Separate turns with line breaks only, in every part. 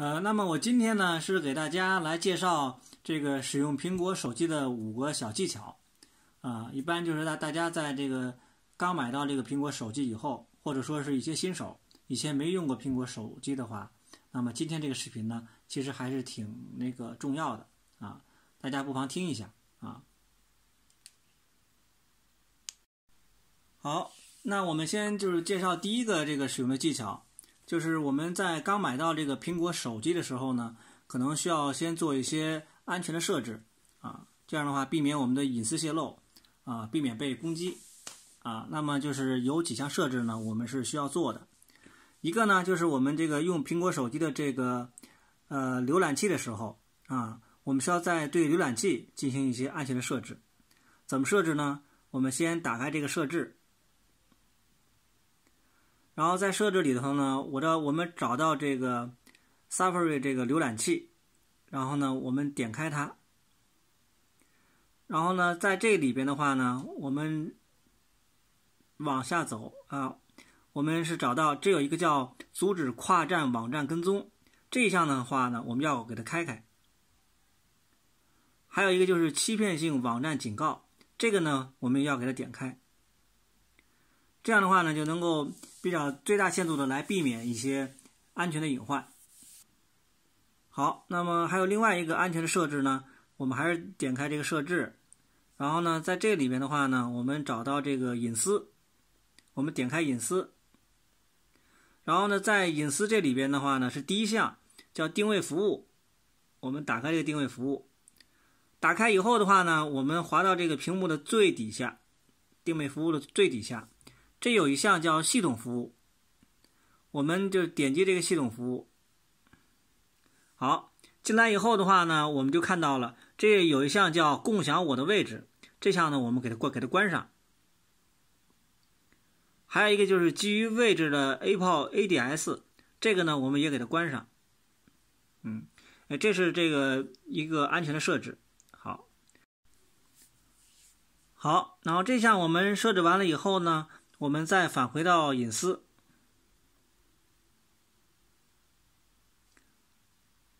呃，那么我今天呢是给大家来介绍这个使用苹果手机的五个小技巧，啊，一般就是在大家在这个刚买到这个苹果手机以后，或者说是一些新手以前没用过苹果手机的话，那么今天这个视频呢，其实还是挺那个重要的啊，大家不妨听一下啊。好，那我们先就是介绍第一个这个使用的技巧。就是我们在刚买到这个苹果手机的时候呢，可能需要先做一些安全的设置啊，这样的话避免我们的隐私泄露啊，避免被攻击啊。那么就是有几项设置呢，我们是需要做的。一个呢，就是我们这个用苹果手机的这个呃浏览器的时候啊，我们需要在对浏览器进行一些安全的设置。怎么设置呢？我们先打开这个设置。然后在设置里头呢，我的我们找到这个 Safari 这个浏览器，然后呢我们点开它，然后呢在这里边的话呢，我们往下走啊，我们是找到这有一个叫“阻止跨站网站跟踪”这一项的话呢，我们要给它开开，还有一个就是“欺骗性网站警告”，这个呢我们要给它点开。这样的话呢，就能够比较最大限度的来避免一些安全的隐患。好，那么还有另外一个安全的设置呢，我们还是点开这个设置，然后呢，在这里面的话呢，我们找到这个隐私，我们点开隐私，然后呢，在隐私这里边的话呢，是第一项叫定位服务，我们打开这个定位服务，打开以后的话呢，我们滑到这个屏幕的最底下，定位服务的最底下。这有一项叫系统服务，我们就点击这个系统服务。好，进来以后的话呢，我们就看到了，这有一项叫共享我的位置，这项呢我们给它关，给它关上。还有一个就是基于位置的 A 泡 ADS，这个呢我们也给它关上。嗯，哎，这是这个一个安全的设置。好，好，然后这项我们设置完了以后呢。我们再返回到隐私。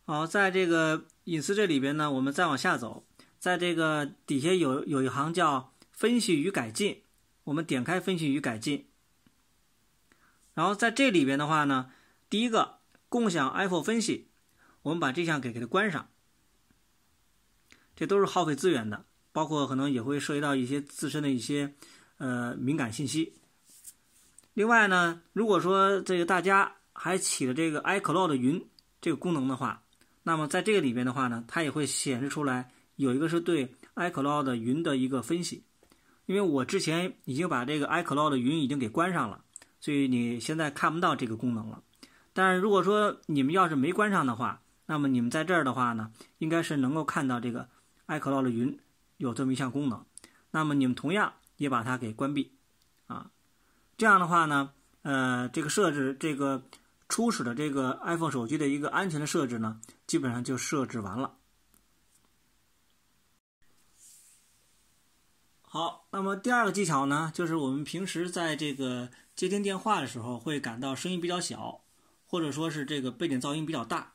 好，在这个隐私这里边呢，我们再往下走，在这个底下有有一行叫“分析与改进”，我们点开“分析与改进”。然后在这里边的话呢，第一个“共享 i p h o n e 分析”，我们把这项给给它关上。这都是耗费资源的，包括可能也会涉及到一些自身的一些呃敏感信息。另外呢，如果说这个大家还起了这个 iCloud 云这个功能的话，那么在这个里边的话呢，它也会显示出来有一个是对 iCloud 云的一个分析。因为我之前已经把这个 iCloud 云已经给关上了，所以你现在看不到这个功能了。但是如果说你们要是没关上的话，那么你们在这儿的话呢，应该是能够看到这个 iCloud 云有这么一项功能。那么你们同样也把它给关闭，啊。这样的话呢，呃，这个设置这个初始的这个 iPhone 手机的一个安全的设置呢，基本上就设置完了。好，那么第二个技巧呢，就是我们平时在这个接听电话的时候，会感到声音比较小，或者说是这个背景噪音比较大。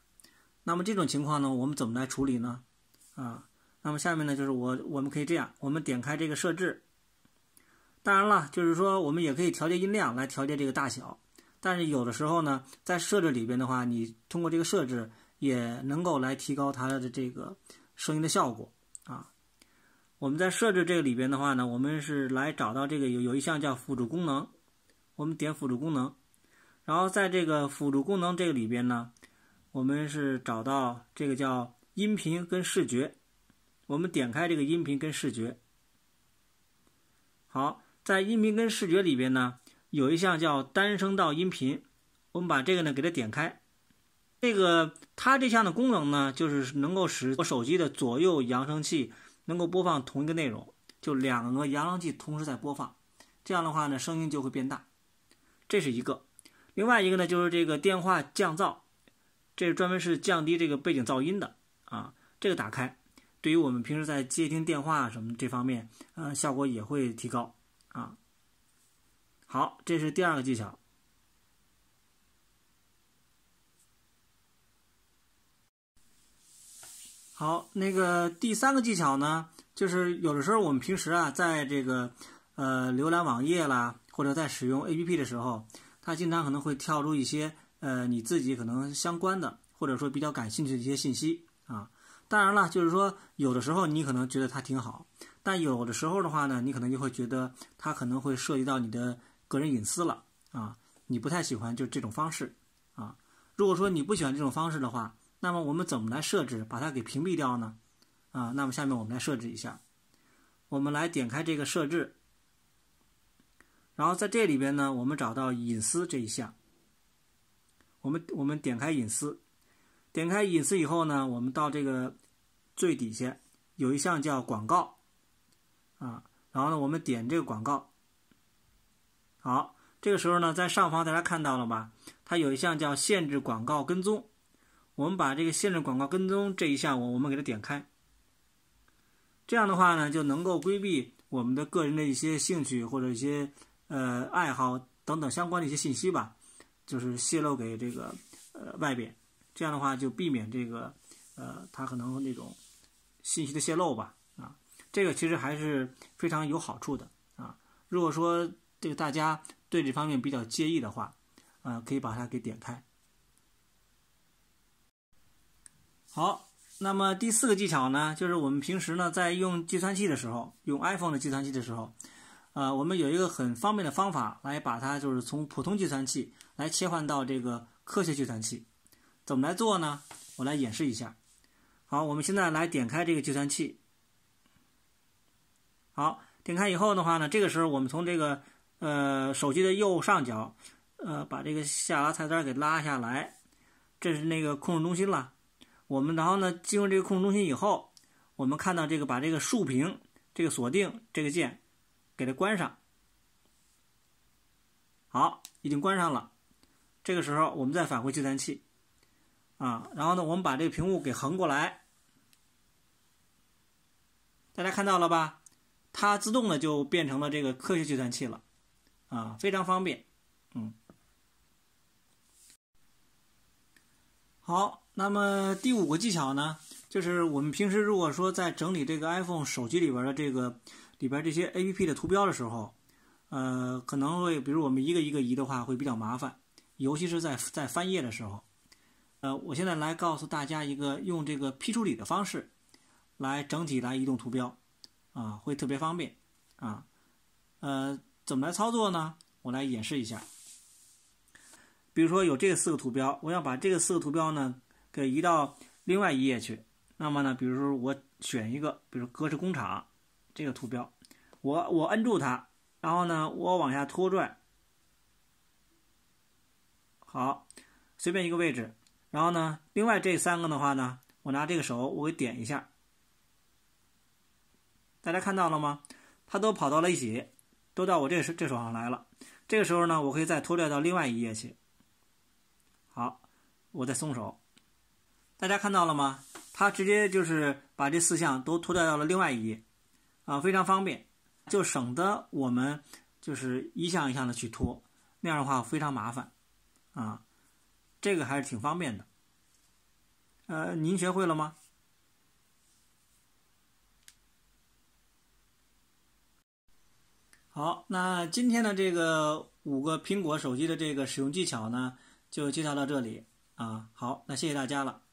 那么这种情况呢，我们怎么来处理呢？啊，那么下面呢，就是我我们可以这样，我们点开这个设置。当然了，就是说我们也可以调节音量来调节这个大小，但是有的时候呢，在设置里边的话，你通过这个设置也能够来提高它的这个声音的效果啊。我们在设置这个里边的话呢，我们是来找到这个有有一项叫辅助功能，我们点辅助功能，然后在这个辅助功能这个里边呢，我们是找到这个叫音频跟视觉，我们点开这个音频跟视觉，好。在音频跟视觉里边呢，有一项叫单声道音频，我们把这个呢给它点开。这个它这项的功能呢，就是能够使我手机的左右扬声器能够播放同一个内容，就两个扬声器同时在播放，这样的话呢，声音就会变大。这是一个，另外一个呢就是这个电话降噪，这专门是降低这个背景噪音的啊。这个打开，对于我们平时在接听电话什么这方面，呃，效果也会提高。啊，好，这是第二个技巧。好，那个第三个技巧呢，就是有的时候我们平时啊，在这个呃浏览网页啦，或者在使用 APP 的时候，它经常可能会跳出一些呃你自己可能相关的，或者说比较感兴趣的一些信息啊。当然了，就是说有的时候你可能觉得它挺好。但有的时候的话呢，你可能就会觉得它可能会涉及到你的个人隐私了啊，你不太喜欢就这种方式啊。如果说你不喜欢这种方式的话，那么我们怎么来设置把它给屏蔽掉呢？啊，那么下面我们来设置一下，我们来点开这个设置，然后在这里边呢，我们找到隐私这一项，我们我们点开隐私，点开隐私以后呢，我们到这个最底下有一项叫广告。啊，然后呢，我们点这个广告。好，这个时候呢，在上方大家看到了吧？它有一项叫限制广告跟踪，我们把这个限制广告跟踪这一项我我们给它点开。这样的话呢，就能够规避我们的个人的一些兴趣或者一些呃爱好等等相关的一些信息吧，就是泄露给这个呃外边。这样的话就避免这个呃它可能那种信息的泄露吧。这个其实还是非常有好处的啊！如果说对大家对这方面比较介意的话，啊，可以把它给点开。好，那么第四个技巧呢，就是我们平时呢在用计算器的时候，用 iPhone 的计算器的时候，啊，我们有一个很方便的方法来把它就是从普通计算器来切换到这个科学计算器，怎么来做呢？我来演示一下。好，我们现在来点开这个计算器。好，点开以后的话呢，这个时候我们从这个呃手机的右上角，呃把这个下拉菜单给拉下来，这是那个控制中心了。我们然后呢进入这个控制中心以后，我们看到这个把这个竖屏这个锁定这个键给它关上。好，已经关上了。这个时候我们再返回计算器，啊，然后呢我们把这个屏幕给横过来，大家看到了吧？它自动的就变成了这个科学计算器了，啊，非常方便，嗯。好，那么第五个技巧呢，就是我们平时如果说在整理这个 iPhone 手机里边的这个里边这些 APP 的图标的时候，呃，可能会比如我们一个一个移的话会比较麻烦，尤其是在在翻页的时候，呃，我现在来告诉大家一个用这个批处理的方式来整体来移动图标。啊，会特别方便啊，呃，怎么来操作呢？我来演示一下。比如说有这四个图标，我要把这个四个图标呢给移到另外一页去。那么呢，比如说我选一个，比如“格式工厂”这个图标，我我摁住它，然后呢我往下拖拽，好，随便一个位置。然后呢，另外这三个的话呢，我拿这个手我给点一下。大家看到了吗？它都跑到了一起，都到我这这手上来了。这个时候呢，我可以再拖拽到另外一页去。好，我再松手。大家看到了吗？它直接就是把这四项都拖拽到了另外一页，啊，非常方便，就省得我们就是一项一项的去拖，那样的话非常麻烦啊。这个还是挺方便的。呃，您学会了吗？好，那今天的这个五个苹果手机的这个使用技巧呢，就介绍到这里啊。好，那谢谢大家了。